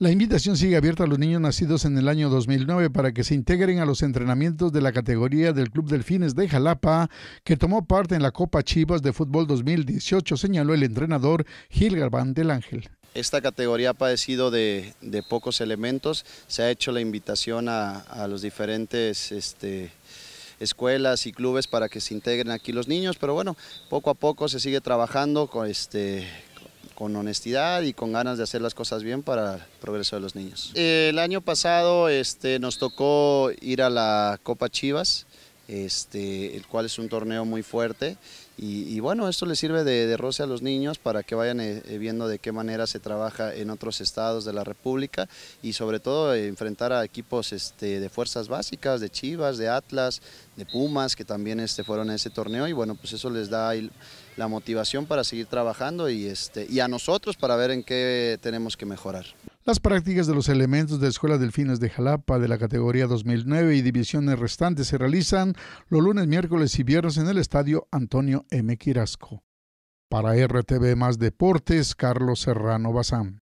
La invitación sigue abierta a los niños nacidos en el año 2009 para que se integren a los entrenamientos de la categoría del Club Delfines de Jalapa, que tomó parte en la Copa Chivas de Fútbol 2018, señaló el entrenador Gil Garbán del Ángel. Esta categoría ha padecido de, pocos elementos, se ha hecho la invitación a, los diferentes... Este, escuelas y clubes para que se integren aquí los niños, pero bueno, poco a poco se sigue trabajando con, este, con honestidad y con ganas de hacer las cosas bien para el progreso de los niños. Eh, el año pasado este, nos tocó ir a la Copa Chivas, este, el cual es un torneo muy fuerte. Y, bueno, esto le sirve de, roce a los niños para que vayan eh, eh, viendo de qué manera se trabaja en otros estados de la República y sobre todo enfrentar a equipos este, de fuerzas básicas, de Chivas, de Atlas, de Pumas, que también este, fueron a ese torneo y bueno, pues eso les da la motivación para seguir trabajando este, y a nosotros para ver en qué tenemos que mejorar. Las prácticas de los elementos de Escuela Delfines de Jalapa de la categoría 2009 y divisiones restantes se realizan los lunes, miércoles y viernes en el estadio Antonio M. Quirasco. Para RTV Más Deportes, Carlos Serrano Bazán.